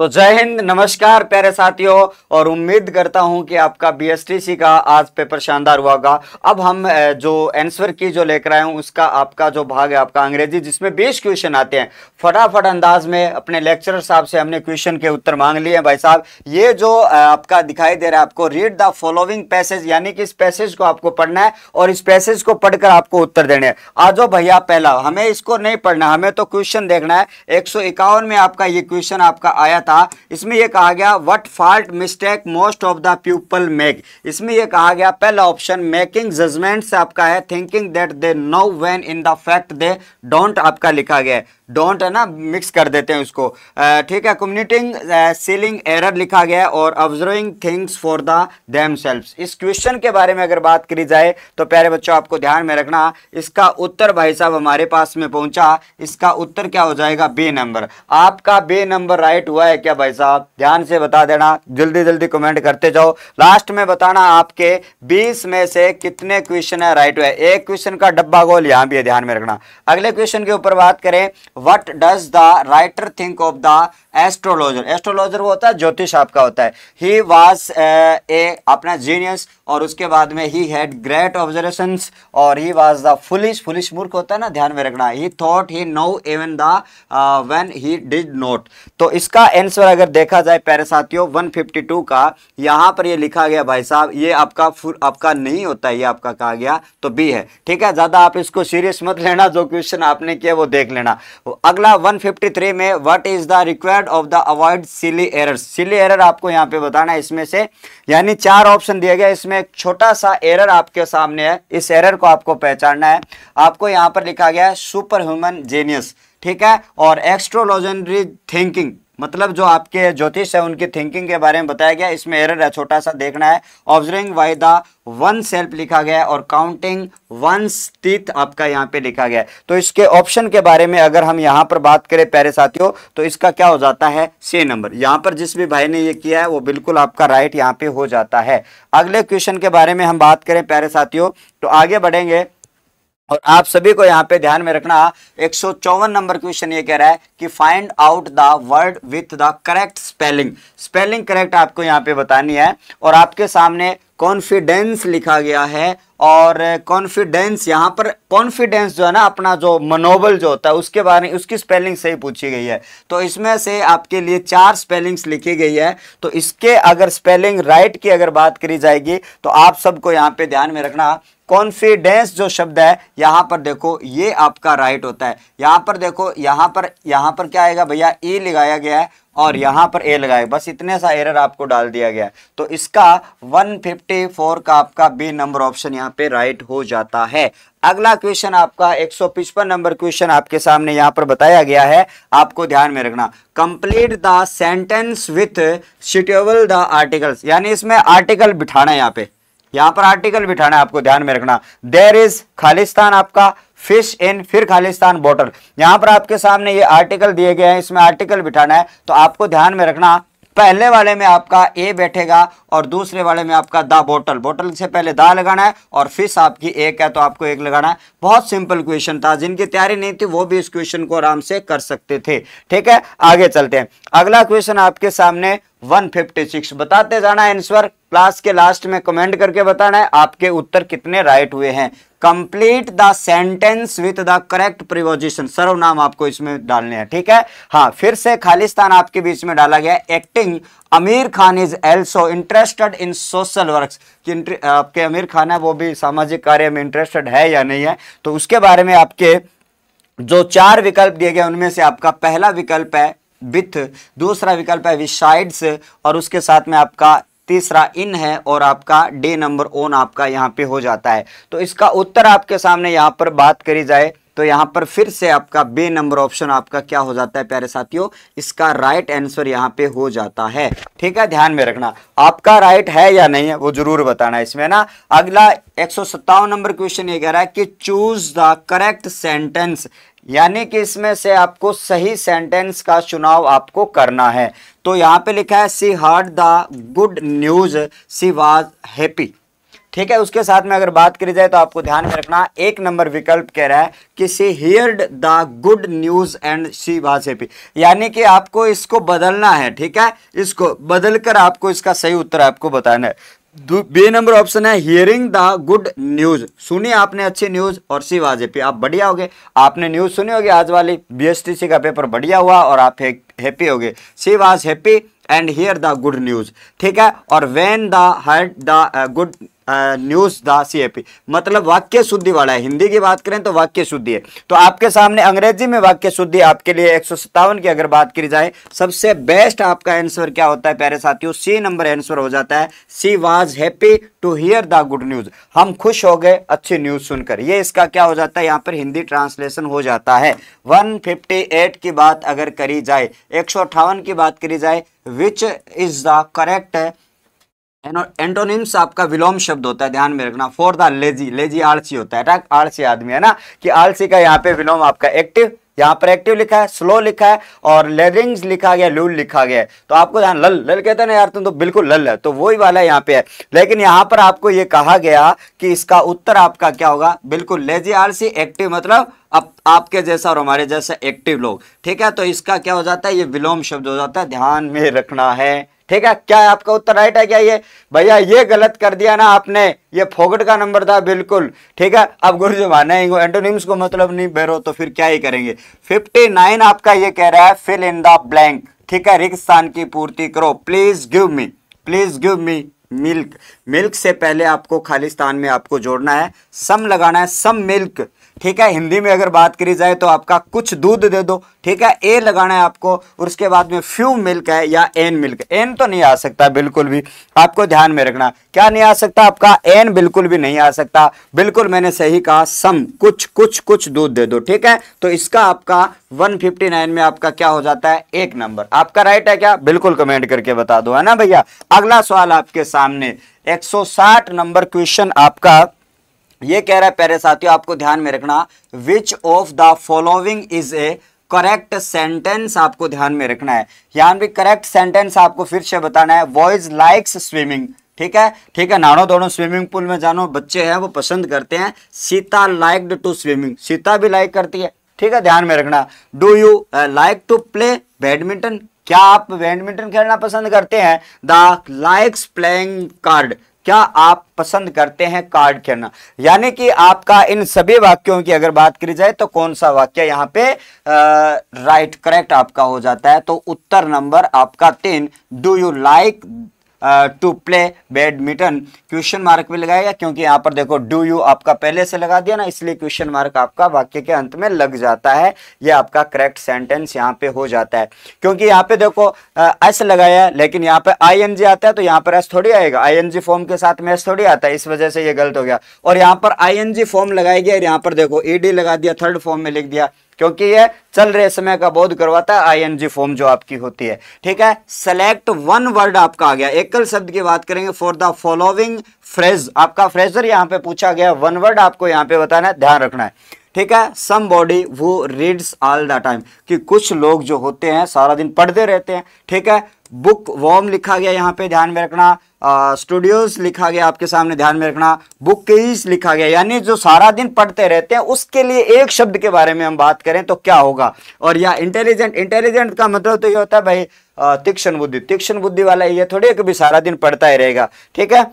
तो जय हिंद नमस्कार प्यारे साथियों और उम्मीद करता हूं कि आपका बीएसटीसी का आज पेपर शानदार हुआ होगा अब हम जो आंसर की जो लेकर आए हूं उसका आपका जो भाग है आपका अंग्रेजी जिसमें बीस क्वेश्चन आते हैं फटाफट अंदाज में अपने लेक्चरर साहब से हमने क्वेश्चन के उत्तर मांग लिए हैं भाई साहब ये जो आपका दिखाई दे रहा है आपको रीड द फॉलोइंग पैसेज यानी कि इस पैसेज को आपको पढ़ना है और इस पैसेज को पढ़कर आपको उत्तर देने हैं आज भैया पहला हमें इसको नहीं पढ़ना हमें तो क्वेश्चन देखना है एक में आपका ये क्वेश्चन आपका आया था था इसमें यह कहा गया what fault mistake most of the people make इसमें यह कहा गया पहला ऑप्शन मेकिंग जजमेंट आपका है thinking that they know when in the fact they don't आपका लिखा गया है डोंट है ना मिक्स कर देते हैं उसको ठीक है कम्युनिटिंग सीलिंग एरर लिखा गया है और observing things for the them इस क्वेश्चन के बारे में अगर बात करी जाए तो प्यारे बच्चों आपको ध्यान में रखना इसका उत्तर भाई साहब हमारे पास में पहुंचा इसका उत्तर क्या हो जाएगा बे नंबर आपका बे नंबर राइट हुआ है क्या भाई साहब ध्यान से बता देना जल्दी जल्दी कमेंट करते जाओ लास्ट में बताना आपके बीस में से कितने क्वेश्चन है राइट हुआ है एक क्वेश्चन का डब्बा गोल यहाँ भी है ध्यान में रखना अगले क्वेश्चन के ऊपर बात करें what does the writer think of the astrologer astrologer वो होता है ज्योतिष आपका होता है ही वॉज ए अपना जीनियस और उसके बाद में ही हैड ग्रेट ऑब्जर्वेशन और he was the foolish foolish मूर्ख होता है ना ध्यान में रखना he thought he know even the when he did not तो इसका एंसर अगर देखा जाए पैर साथियों वन फिफ्टी टू का यहाँ पर ये लिखा गया भाई साहब ये आपका आपका नहीं होता ये आपका कहा गया तो बी है ठीक है ज़्यादा आप इसको सीरियस मत लेना जो क्वेश्चन आपने किया वो देख लेना अगला 153 में what is the required of the avoid silly error silly error आपको यहां पे बताना है इसमें से यानी चार ऑप्शन दिया गया इसमें एक छोटा सा एरर आपके सामने है इस एरर को आपको पहचानना है आपको यहां पर लिखा गया है सुपर ह्यूमन जीनियस ठीक है और एक्स्ट्रोलॉजनरी थिंकिंग मतलब जो आपके ज्योतिष है उनकी थिंकिंग के बारे में बताया गया इसमें एरर है छोटा सा देखना है observing why the oneself लिखा गया है और काउंटिंग वन स्थित आपका यहाँ पे लिखा गया है तो इसके ऑप्शन के बारे में अगर हम यहाँ पर बात करें प्यारे साथियों तो इसका क्या हो जाता है से नंबर यहाँ पर जिस भी भाई ने ये किया है वो बिल्कुल आपका राइट यहाँ पे हो जाता है अगले क्वेश्चन के बारे में हम बात करें प्यारे साथियों तो आगे बढ़ेंगे और आप सभी को यहाँ पे ध्यान में रखना एक नंबर क्वेश्चन ये कह रहा है कि find out the word with the correct spelling spelling correct आपको यहाँ पे बतानी है और आपके सामने कॉन्फिडेंस लिखा गया है और कॉन्फिडेंस यहाँ पर कॉन्फिडेंस जो है ना अपना जो मनोबल जो होता है उसके बारे में उसकी स्पेलिंग सही पूछी गई है तो इसमें से आपके लिए चार स्पेलिंग्स लिखी गई है तो इसके अगर स्पेलिंग राइट की अगर बात करी जाएगी तो आप सबको यहाँ पे ध्यान में रखना कॉन्फिडेंस जो शब्द है यहाँ पर देखो ये आपका राइट होता है यहाँ पर देखो यहाँ पर यहाँ पर क्या आएगा भैया ई e लगाया गया है और यहाँ पर ए लगाए बस इतने सा एरर आपको डाल दिया गया तो इसका 154 का आपका बी नंबर ऑप्शन यहां पे राइट हो जाता है अगला क्वेश्चन आपका एक नंबर क्वेश्चन आपके सामने यहाँ पर बताया गया है आपको ध्यान में रखना complete the sentence with suitable the articles यानी इसमें आर्टिकल बिठाना है यहाँ पे यहां पर आर्टिकल बिठाना है आपको ध्यान में रखना देर इज खालिस्तान आपका फिश इन फिर खालिस्तान बॉर्डर यहाँ पर आपके सामने ये आर्टिकल दिए गए हैं इसमें आर्टिकल बिठाना है तो आपको ध्यान में रखना पहले वाले में आपका ए बैठेगा और दूसरे वाले में आपका दा बोटल बोटल से पहले दा लगाना है और फिश आपकी एक है तो आपको एक लगाना है बहुत सिंपल क्वेश्चन था जिनकी तैयारी नहीं थी वो भी इस क्वेश्चन को आराम से कर सकते थे ठीक है आगे चलते हैं अगला क्वेश्चन आपके सामने 156 बताते जाना है आंसर क्लास के लास्ट में कमेंट करके बताना है आपके उत्तर कितने राइट हुए हैं complete the sentence with the correct preposition सर्वनाम आपको इसमें डालने हैं ठीक है हाँ फिर से खालिस्तान आपके बीच में डाला गया acting Aamir Khan is also interested in social work आपके आमिर खान है वो भी सामाजिक कार्य में इंटरेस्टेड है या नहीं है तो उसके बारे में आपके जो चार विकल्प दिए गए उनमें से आपका पहला विकल्प है विथ दूसरा विकल्प है विथ साइड्स और उसके साथ में आपका तीसरा इन है और आपका डे नंबर ओन आपका यहाँ पे हो जाता है तो इसका उत्तर आपके सामने यहाँ पर बात करी जाए तो यहाँ पर फिर से आपका बे नंबर ऑप्शन आपका क्या हो जाता है प्यारे साथियों इसका राइट आंसर यहाँ पे हो जाता है ठीक है ध्यान में रखना आपका राइट है या नहीं है वो जरूर बताना इसमें ना अगला एक नंबर क्वेश्चन ये कह रहा है कि चूज द करेक्ट सेंटेंस यानी कि इसमें से आपको सही सेंटेंस का चुनाव आपको करना है तो यहाँ पे लिखा है she heard the good news she was happy ठीक है उसके साथ में अगर बात करी जाए तो आपको ध्यान में रखना एक नंबर विकल्प कह रहा है कि she heard the good news and she was happy यानी कि आपको इसको बदलना है ठीक है इसको बदलकर आपको इसका सही उत्तर आपको बताना है बी नंबर ऑप्शन है हियरिंग द गुड न्यूज सुनी आपने अच्छी न्यूज और सी वाज हैप्पी आप बढ़िया हो गए आपने न्यूज सुनी होगी आज वाली बी का पेपर बढ़िया हुआ और आप हैप्पी हो गए she was happy and hear the good news ठीक है और when the heard the good news the she मतलब वाक्य शुद्धि वाला है हिंदी की बात करें तो वाक्य शुद्धि है तो आपके सामने अंग्रेजी में वाक्य शुद्धि आपके लिए एक की अगर बात करी जाए सबसे बेस्ट आपका आंसर क्या होता है प्यारे साथियों सी नंबर आंसर हो जाता है she was happy to hear the good news हम खुश हो गए अच्छी न्यूज सुनकर ये इसका क्या हो जाता है यहाँ पर हिंदी ट्रांसलेशन हो जाता है 158 की बात अगर करी जाए एक की बात करी जाए which is the correct antonyms आपका विलोम शब्द होता है ध्यान में रखना फॉर द लेजी लेजी आलसी होता है ना आलसी आदमी है ना कि आलसी का यहाँ पे विलोम आपका एक्टिव यहाँ पर एक्टिव लिखा है स्लो लिखा है और लेरिंग्स लिखा गया लूल लिखा गया तो आपको ध्यान लल लल कहते हैं ना यार तुम तो बिल्कुल लल है तो वही वाला यहाँ पे है लेकिन यहाँ पर आपको ये कहा गया कि इसका उत्तर आपका क्या होगा बिल्कुल लेजी आलसी एक्टिव मतलब अब आपके जैसा और हमारे जैसा एक्टिव लोग ठीक है तो इसका क्या हो जाता है ये विलोम शब्द हो जाता है ध्यान में रखना है ठीक है क्या आपका उत्तर राइट है क्या ये भैया ये गलत कर दिया ना आपने ये फोगट का नंबर था बिल्कुल ठीक है अब गुरु जो मानेंगे एंटोनिम्स को मतलब नहीं बेरो तो फिर क्या ही करेंगे नाइन आपका ये कह रहा है फिल इन द ब्लैंक ठीक है रिक्त स्थान की पूर्ति करो please give me please give me milk milk से पहले आपको खाली स्थान में आपको जोड़ना है सम लगाना है सम मिल्क ठीक है हिंदी में अगर बात करी जाए तो आपका कुछ दूध दे दो ठीक है ए लगाना है आपको और उसके बाद में फ्यू मिल्क है या एन मिल्क एन तो नहीं आ सकता बिल्कुल भी आपको ध्यान में रखना क्या नहीं आ सकता आपका एन बिल्कुल भी नहीं आ सकता बिल्कुल मैंने सही कहा सम कुछ कुछ कुछ दूध दे दो ठीक है तो इसका आपका 159 में आपका क्या हो जाता है एक नंबर आपका राइट है क्या बिल्कुल कमेंट करके बता दो है ना भैया अगला सवाल आपके सामने 160 नंबर क्वेश्चन आपका ये कह रहा है प्यारे साथियों आपको ध्यान में रखना which of the following is a correct sentence आपको ध्यान में रखना है यहां भी करेक्ट सेंटेंस आपको फिर से बताना है वॉइज लाइक्स स्विमिंग ठीक है ठीक है नानो दोनों स्विमिंग पूल में जानो बच्चे हैं वो पसंद करते हैं Sita liked to swimming Sita भी लाइक करती है ठीक है ध्यान में रखना do you like to play badminton क्या आप बैडमिंटन खेलना पसंद करते हैं द लाइक्स प्लेइंग कार्ड क्या आप पसंद करते हैं कार्ड खेलना यानी कि आपका इन सभी वाक्यों की अगर बात करी जाए तो कौन सा वाक्य यहां पे आ, राइट करेक्ट आपका हो जाता है तो उत्तर नंबर आपका तीन do you like to play badminton question mark भी लगाएगा क्योंकि यहाँ पर देखो डू यू आपका पहले से लगा दिया ना इसलिए क्वेश्चन मार्क आपका वाक्य के अंत में लग जाता है ये आपका करेक्ट सेंटेंस यहाँ पे हो जाता है क्योंकि यहाँ पे देखो एस लगाया लेकिन यहाँ पे आई एन जी आता है तो यहाँ पर एस थोड़ी आएगा आई एन जी फॉर्म के साथ में एस थोड़ी आता है इस वजह से ये गलत हो गया और यहाँ पर आई एन जी फॉर्म लगाया गया और यहाँ पर देखो ई डी लगा दिया थर्ड फॉर्म में लिख दिया क्योंकि ये चल रहे समय का बोध करवाता है आईएनजी फॉर्म जो आपकी होती है ठीक है सेलेक्ट वन वर्ड आपका आ गया एकल शब्द की बात करेंगे फॉर द फॉलोइंग फ्रेज आपका फ्रेजर यहां पे पूछा गया वन वर्ड आपको यहां पे बताना है ध्यान रखना है ठीक है somebody who reads all the time कि कुछ लोग जो होते हैं सारा दिन पढ़ते रहते हैं ठीक है बुक वॉम लिखा गया यहाँ पे ध्यान में रखना स्टूडियोज लिखा गया आपके सामने ध्यान में रखना बुक केज लिखा गया यानी जो सारा दिन पढ़ते रहते हैं उसके लिए एक शब्द के बारे में हम बात करें तो क्या होगा और या इंटेलिजेंट इंटेलिजेंट का मतलब तो ये होता है भाई तीक्षण बुद्धि तीक्षण बुद्धि वाला ये थोड़ी कभी सारा दिन पढ़ता ही रहेगा ठीक है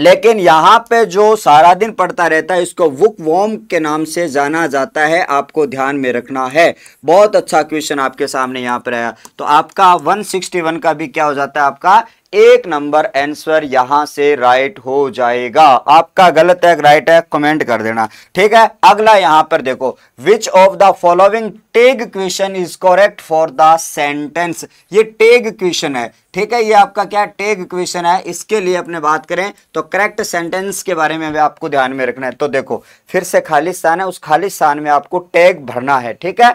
लेकिन यहाँ पे जो सारा दिन पड़ता रहता है इसको वुक वॉम के नाम से जाना जाता है आपको ध्यान में रखना है बहुत अच्छा क्वेश्चन आपके सामने यहाँ पर आया तो आपका 161 का भी क्या हो जाता है आपका एक नंबर आंसर यहां से राइट हो जाएगा आपका गलत है राइट है कमेंट कर देना ठीक है अगला यहां पर देखो which of the following tag question is correct for the sentence ये टेग क्वेश्चन है ठीक है ये आपका क्या टेग क्वेश्चन है इसके लिए अपने बात करें तो करेक्ट सेंटेंस के बारे में भी आपको ध्यान में रखना है तो देखो फिर से खालिस्तान है उस खालिस्तान में आपको टैग भरना है ठीक है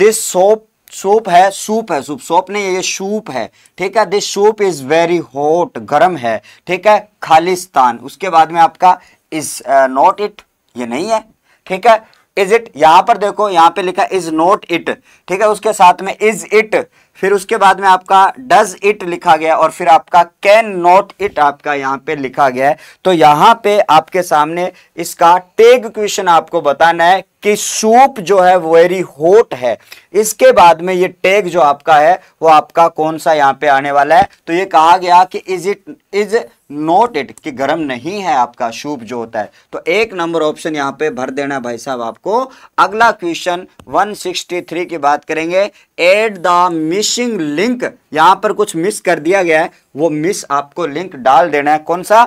दिस सोप सोप है सूप है सूप सोप नहीं है ये सूप है ठीक है this soup is very hot गर्म है ठीक है खालिस्तान उसके बाद में आपका इज नॉट इट ये नहीं है ठीक है इज इट यहां पर देखो यहां पे लिखा इज नॉट इट ठीक है उसके साथ में इज इट फिर उसके बाद में आपका डज इट लिखा गया और फिर आपका कैन नॉट इट आपका यहाँ पे लिखा गया है तो यहाँ पे आपके सामने इसका टेग क्वेश्चन आपको बताना है कि सूप जो है वेरी होट है इसके बाद में ये टैग जो आपका है वो आपका कौन सा यहाँ पे आने वाला है तो ये कहा गया कि is it is not it कि गर्म नहीं है आपका सूप जो होता है तो एक नंबर ऑप्शन यहाँ पे भर देना भाई साहब आपको अगला क्वेश्चन 163 की बात करेंगे एड द मिसिंग लिंक यहां पर कुछ मिस कर दिया गया है वो मिस आपको लिंक डाल देना है कौन सा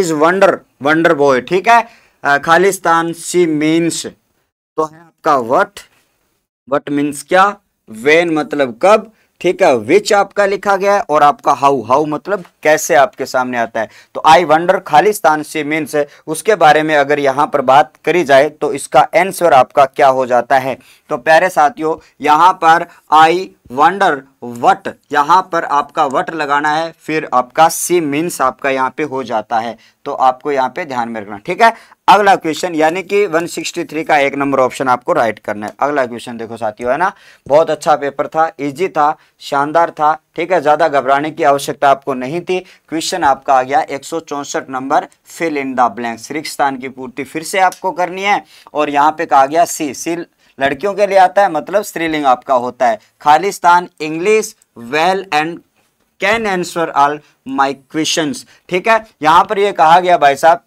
इज वंडर वंडर बॉय ठीक है खालिस्तान सी मीन्स तो है आपका वट वट मीन्स क्या वेन मतलब कब ठीक है विच आपका लिखा गया है और आपका हाउ हाउ मतलब कैसे आपके सामने आता है तो आई वंडर खालिस्तान से मीन्स उसके बारे में अगर यहाँ पर बात करी जाए तो इसका एंसर आपका क्या हो जाता है तो प्यारे साथियों यहाँ पर आई वंडर वट यहाँ पर आपका वट लगाना है फिर आपका सी मीन्स आपका यहाँ पे हो जाता है तो आपको यहाँ पे ध्यान में रखना ठीक है अगला क्वेश्चन यानी कि 163 का एक नंबर ऑप्शन आपको राइट करना है अगला क्वेश्चन देखो साथियों है ना बहुत अच्छा पेपर था इजी था शानदार था ठीक है ज़्यादा घबराने की आवश्यकता आपको नहीं थी क्वेश्चन आपका आ गया एक number fill in the blanks रिक्स स्थान की पूर्ति फिर से आपको करनी है और यहाँ पे कहा गया सी सी लड़कियों के लिए आता है मतलब स्त्रीलिंग आपका होता है खालिस्तान English well and can answer all my question ठीक है यहां पर ये कहा गया भाई साहब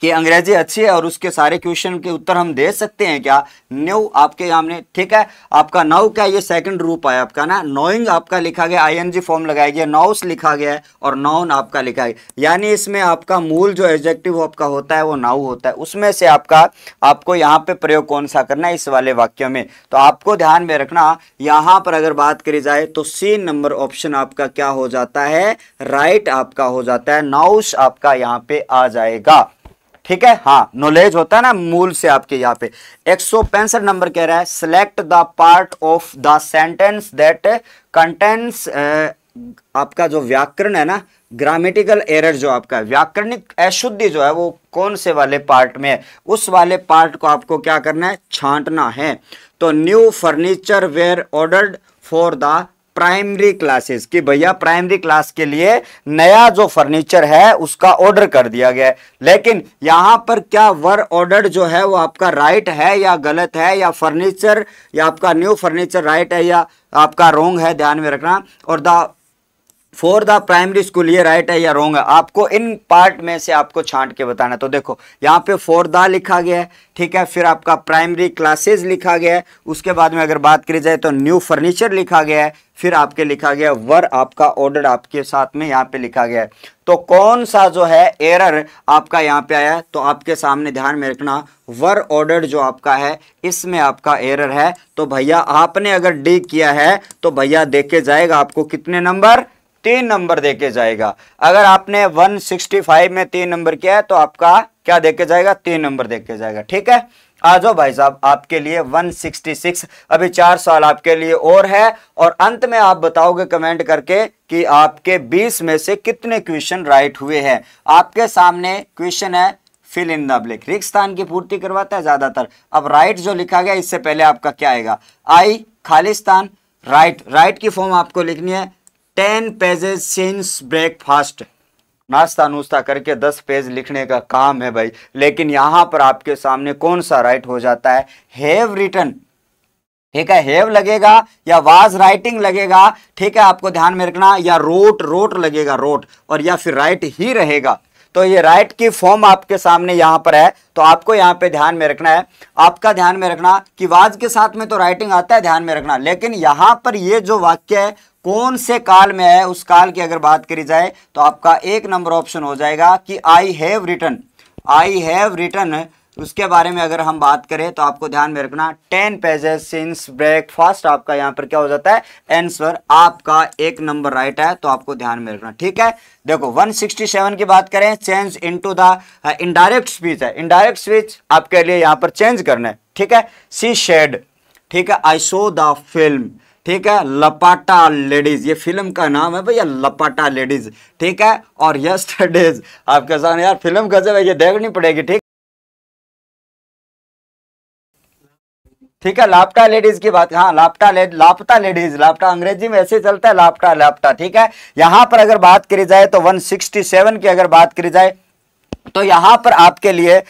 कि अंग्रेजी अच्छी है और उसके सारे क्वेश्चन के उत्तर हम दे सकते हैं क्या न्यू आपके सामने ठीक है आपका नौ क्या ये सेकंड रूप है आपका ना नोइंग आपका लिखा गया आईएनजी फॉर्म लगाया गया नाउस लिखा गया है और नाउन आपका लिखा गया यानी इसमें आपका मूल जो एडजेक्टिव आपका होता है वो नाउ होता है उसमें से आपका आपको यहाँ पे प्रयोग कौन सा करना है इस वाले वाक्य में तो आपको ध्यान में रखना यहाँ पर अगर बात करी जाए तो सी नंबर ऑप्शन आपका क्या हो जाता है राइट आपका हो जाता है नाउस आपका यहाँ पे आ जाएगा ठीक है हाँ नॉलेज होता है ना मूल से आपके यहाँ पे एक नंबर कह रहा है select the part of the sentence that contains आपका जो व्याकरण है ना ग्रामेटिकल एरर जो आपका व्याकरणिक अशुद्धि जो है वो कौन से वाले पार्ट में है उस वाले पार्ट को आपको क्या करना है छांटना है तो new furniture were ordered for the primary classes कि भैया प्राइमरी क्लास के लिए नया जो फर्नीचर है उसका ऑर्डर कर दिया गया लेकिन यहां पर क्या वर ऑर्डर जो है वो आपका राइट है या गलत है या फर्नीचर या आपका न्यू फर्नीचर राइट है या आपका रोंग है ध्यान में रखना और the for the primary school ये राइट है या रॉन्ग है आपको इन पार्ट में से आपको छांट के बताना है तो देखो यहाँ पे फॉर द लिखा गया है ठीक है फिर आपका प्राइमरी क्लासेस लिखा गया है उसके बाद में अगर बात करी जाए तो न्यू फर्नीचर लिखा गया है फिर आपके लिखा गया वर आपका ऑर्डर आपके साथ में यहाँ पे लिखा गया है तो कौन सा जो है एरर आपका यहाँ पे आया तो आपके सामने ध्यान में रखना वर ऑर्डर जो आपका है इसमें आपका एरर है तो भैया आपने अगर डी किया है तो भैया देखे जाएगा आपको कितने नंबर तीन नंबर देके जाएगा अगर आपने 165 में तीन नंबर किया है तो आपका क्या देके जाएगा तीन नंबर देके जाएगा ठीक है आ जाओ भाई साहब आपके लिए 166 अभी चार साल आपके लिए और है और अंत में आप बताओगे कमेंट करके कि आपके 20 में से कितने क्वेश्चन राइट हुए हैं आपके सामने क्वेश्चन है फिल इन द ब्लैक स्थान की पूर्ति करवाता है ज्यादातर अब राइट जो लिखा गया इससे पहले आपका क्या आएगा आई खालिस्तान राइट राइट की फॉर्म आपको लिखनी है टेन पेजेस सिंस ब्रेकफास्ट नाश्ता नुश्ता करके दस पेज लिखने का काम है भाई लेकिन यहां पर आपके सामने कौन सा राइट हो जाता है हैव रिटर्न ठीक है हैव लगेगा या वाज राइटिंग लगेगा ठीक है आपको ध्यान में रखना या रोट रोट लगेगा रोट और या फिर राइट ही रहेगा तो ये राइट की फॉर्म आपके सामने यहां पर है तो आपको यहां पे ध्यान में रखना है आपका ध्यान में रखना कि वाज के साथ में तो राइटिंग आता है ध्यान में रखना लेकिन यहां पर ये जो वाक्य है कौन से काल में है उस काल की अगर बात करी जाए तो आपका एक नंबर ऑप्शन हो जाएगा कि I have return I have return उसके बारे में अगर हम बात करें तो आपको ध्यान में रखना टेन पेजेस सिंस ब्रेकफास्ट आपका यहाँ पर क्या हो जाता है आंसर आपका एक नंबर राइट है तो आपको ध्यान में रखना ठीक है देखो 167 की बात करें change into the indirect speech है इनडायरेक्ट स्पीच आपके लिए यहाँ पर चेंज करना है ठीक है सी शेड ठीक है आई सो द फिल्म ठीक है लपाटा लेडीज ये फिल्म का नाम है भैया लपाटा लेडीज ठीक है और यस्टरडेज आपके सामने यार फिल्म गजब है ये देखनी पड़ेगी ठीक ठीक है लापटा लेडीज की बात हाँ लापटा लेड लापटा लेडीज लापटा अंग्रेजी में ऐसे चलता है लापटा लापटा ठीक है यहां पर अगर बात करी जाए तो 167 की अगर बात करी जाए तो यहां पर आपके लिए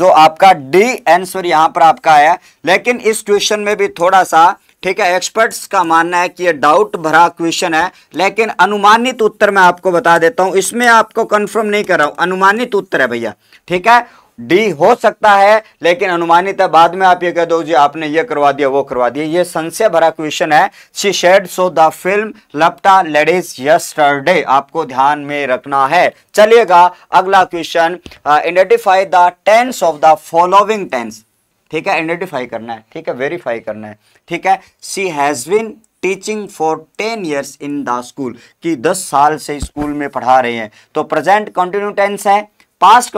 जो आपका डी आंसर यहां पर आपका आया लेकिन इस क्वेश्चन में भी थोड़ा सा ठीक है एक्सपर्ट्स का मानना है कि ये डाउट भरा क्वेश्चन है लेकिन अनुमानित उत्तर मैं आपको बता देता हूं इसमें आपको कंफर्म नहीं कर रहा हूं अनुमानित उत्तर है भैया ठीक है डी हो सकता है लेकिन अनुमानित है बाद में आप ये कह दो जी आपने ये करवा दिया वो करवा दिया ये संशय भरा क्वेश्चन है she showed saw the film Laapataa ladies yesterday आपको ध्यान में रखना है चलिएगा अगला question identify the tense of the following tense ठीक है आइडेंटिफाई करना है ठीक है वेरीफाई करना है ठीक है she has been teaching for ten years in the school कि दस साल से स्कूल में पढ़ा रहे हैं तो प्रेजेंट कंटिन्यू टेंस है पास्ट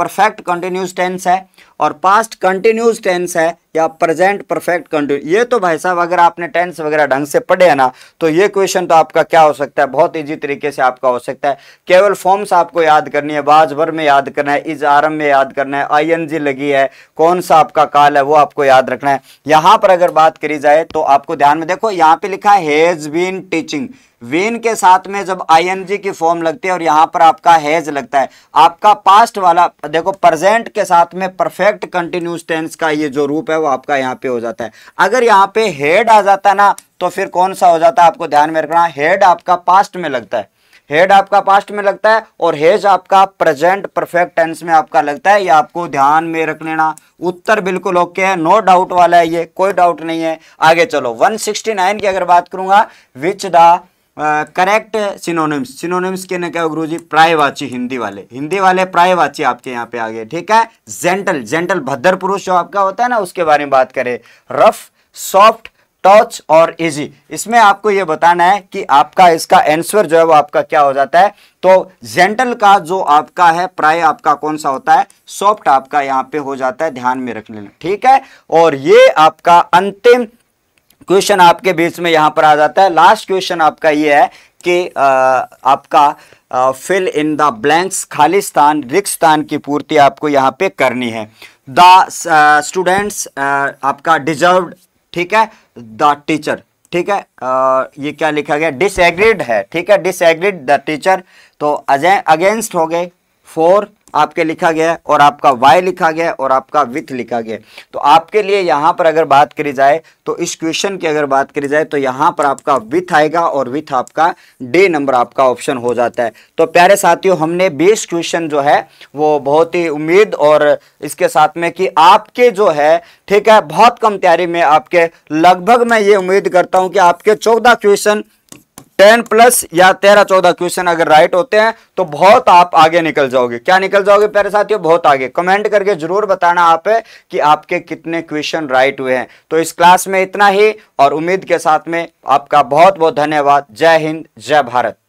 परफेक्ट कंटिन्यूस टेंस है और पास्ट कंटिन्यूस टेंस है या प्रेजेंट परफेक्ट कंटिन्यू ये तो भाई साहब अगर आपने टेंस वगैरह ढंग से पढ़े है ना तो ये क्वेश्चन तो आपका क्या हो सकता है बहुत ईजी तरीके से आपका हो सकता है केवल फॉर्म्स आपको याद करनी है भर में याद करना है इज आरम में याद करना है आईएनजी लगी है कौन सा आपका काल है वो आपको याद रखना है यहाँ पर अगर बात करी जाए तो आपको ध्यान में देखो यहाँ पे लिखा है हैज बीन टीचिंग वेन के साथ में जब आईएनजी की फॉर्म लगती है और यहाँ पर आपका हैज लगता है आपका पास्ट वाला देखो प्रेजेंट के साथ में परफेक्ट परफेक्ट कंटिन्यूस टेंस का ये जो रूप है वो आपका यहाँ पे हो जाता है अगर यहाँ पे हेड आ जाता है ना तो फिर कौन सा हो जाता है आपको ध्यान में रखना हेड आपका पास्ट में लगता है हेड आपका पास्ट में लगता है और हेज आपका प्रेजेंट परफेक्ट टेंस में आपका लगता है ये आपको ध्यान में रख लेना उत्तर बिल्कुल ओके है नो डाउट वाला है ये कोई डाउट नहीं है आगे चलो 169 की अगर बात करूंगा which the correct synonyms synonyms के ना क्या गुरु जी प्रायवाची हिंदी वाले हिंदी वाले प्रायवाची आपके यहाँ पे आ गए ठीक है जेंटल जेंटल भद्र पुरुष जो आपका होता है ना उसके बारे में बात करें रफ सॉफ्ट टॉच और इजी इसमें आपको ये बताना है कि आपका इसका आंसर जो है वो आपका क्या हो जाता है तो जेंटल का जो आपका है प्राय आपका कौन सा होता है सॉफ्ट आपका यहाँ पे हो जाता है ध्यान में रख लेना ठीक है और ये आपका अंतिम क्वेश्चन आपके बीच में यहाँ पर आ जाता है लास्ट क्वेश्चन आपका ये है कि आ, आपका आ, फिल इन द ब्लैंक्स खालिस्तान रिक्सतान की पूर्ति आपको यहाँ पे करनी है द स्टूडेंट्स आपका डिजर्व ठीक है द टीचर ठीक है आ, ये क्या लिखा गया डिसएग्रीड है ठीक है डिसएग्रीड द टीचर तो अगेंस्ट हो गए फोर आपके लिखा गया है और आपका वाई लिखा गया है और आपका विथ लिखा गया है तो आपके लिए यहाँ पर अगर बात करी जाए तो इस क्वेश्चन की अगर बात करी जाए तो यहाँ पर आपका विथ आएगा और विथ आपका डे नंबर आपका ऑप्शन हो जाता है तो प्यारे साथियों हमने बेस क्वेश्चन जो है वो बहुत ही उम्मीद और इसके साथ में कि आपके जो है ठीक है बहुत कम तैयारी में आपके लगभग मैं ये उम्मीद करता हूँ कि आपके चौदह क्वेश्चन टेन प्लस या तेरह चौदह क्वेश्चन अगर राइट होते हैं तो बहुत आप आगे निकल जाओगे क्या निकल जाओगे प्यारे साथियों बहुत आगे कमेंट करके जरूर बताना आप कि आपके कितने क्वेश्चन राइट हुए हैं तो इस क्लास में इतना ही और उम्मीद के साथ में आपका बहुत बहुत धन्यवाद जय हिंद जय भारत